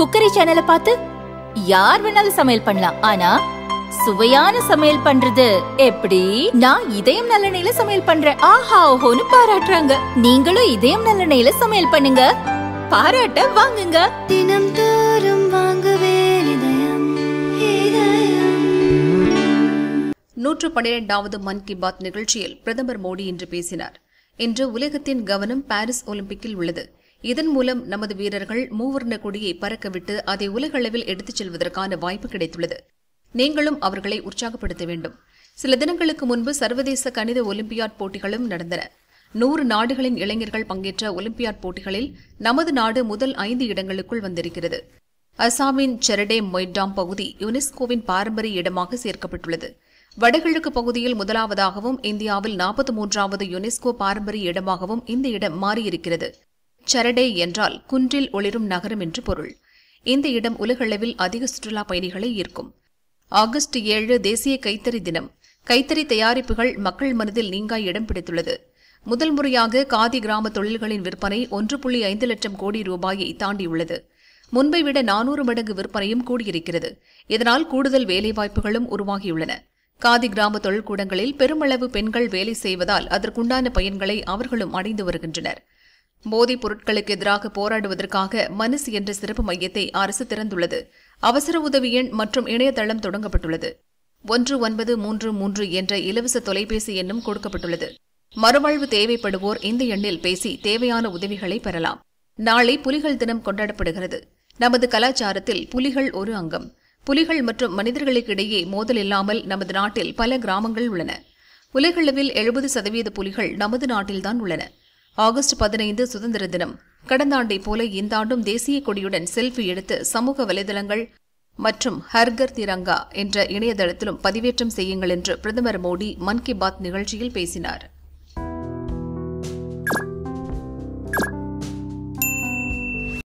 cookery சேனலை பார்த்து யார் வேணாலும் சமையல் பண்ணலாம் ஆனா சுவையான சமையல் பண்றது எப்படி நான் இதயம் நல்லெண்ணெயில சமையல் பண்றேன் ஆஹா ஓஹோன்னு பாராட்டுறாங்க நீங்களும் இதயம் நல்லெண்ணெயில சமையல் பண்ணுங்க பாராட்ட வாங்குங்க தினம் தோறும் நூற்று பனிரெண்டாவது மன் கி பாத் நிகழ்ச்சியில் பிரதமர் மோடி இன்று பேசினார் இன்று உலகத்தின் கவனம் பாரிஸ் ஒலிம்பிக்கில் உள்ளது இதன் மூலம் நமது வீரர்கள் மூவர்ண கொடியை பறக்கவிட்டு அதை உலகளவில் எடுத்துச் செல்வதற்கான வாய்ப்பு கிடைத்துள்ளது நீங்களும் அவர்களை உற்சாகப்படுத்த வேண்டும் சில தினங்களுக்கு முன்பு சர்வதேச கணித ஒலிம்பியாட் போட்டிகளும் நடந்தன நூறு நாடுகளின் இளைஞர்கள் பங்கேற்ற ஒலிம்பியாட் போட்டிகளில் நமது நாடு முதல் ஐந்து இடங்களுக்குள் வந்திருக்கிறது அசாமின் செரடே மொய்டாம் பகுதி யுனெஸ்கோவின் பாரம்பரிய இடமாக சேர்க்கப்பட்டுள்ளது வடகிழக்கு பகுதியில் முதலாவதாகவும் இந்தியாவில் நாற்பத்தி மூன்றாவது யுனெஸ்கோ பாரம்பரிய இடமாகவும் இந்த இடம் மாறியிருக்கிறது சரடே என்றால் குன்றில் ஒளிரும் நகரம் என்று பொருள் இந்த இடம் உலகளவில் அதிக சுற்றுலா பயணிகளை ஈர்க்கும் ஆகஸ்ட் ஏழு தேசிய கைத்தறி தினம் கைத்தறி தயாரிப்புகள் மக்கள் மனதில் நீங்காய் இடம் பிடித்துள்ளது முதல் முறையாக காதி கிராம தொழில்களின் விற்பனை ஒன்று புள்ளி ஐந்து லட்சம் கோடி ரூபாயை தாண்டியுள்ளது முன்பை விட நானூறு மடங்கு விற்பனையும் கூடியிருக்கிறது இதனால் கூடுதல் வேலைவாய்ப்புகளும் உருவாகியுள்ளன காதி கிராம தொழிற்கூடங்களில் பெருமளவு பெண்கள் வேலை செய்வதால் அதற்குண்டான பயன்களை அவர்களும் அடைந்து வருகின்றனர் போதைப் பொருட்களுக்கு எதிராக போராடுவதற்காக மனசு என்ற சிறப்பு மையத்தை அரசு திறந்துள்ளது அவசர உதவி எண் மற்றும் இணையதளம் தொடங்கப்பட்டுள்ளது ஒன்று ஒன்பது மூன்று மூன்று என்ற இலவச தொலைபேசி எண்ணும் கொடுக்கப்பட்டுள்ளது மறுவாழ்வு தேவைப்படுவோர் இந்த எண்ணில் பேசி தேவையான உதவிகளை பெறலாம் நாளை புலிகள் தினம் கொண்டாடப்படுகிறது நமது கலாச்சாரத்தில் புலிகள் ஒரு அங்கம் புலிகள் மற்றும் மனிதர்களுக்கிடையே மோதல் இல்லாமல் நமது நாட்டில் பல கிராமங்கள் உள்ளன உலகளவில் எழுபது சதவீத புலிகள் நமது நாட்டில்தான் உள்ளன ஆகஸ்ட் பதினைந்து சுதந்திர தினம் கடந்த ஆண்டை போல இந்த ஆண்டும் தேசிய கொடியுடன் செல்ஃபி எடுத்து சமூக வலைதளங்கள் மற்றும் ஹர்கர் திரங்கா என்ற இணையதளத்திலும் பதிவேற்றம் செய்யுங்கள் என்று பிரதமர் மோடி மன் கி பாத் நிகழ்ச்சியில் பேசினார்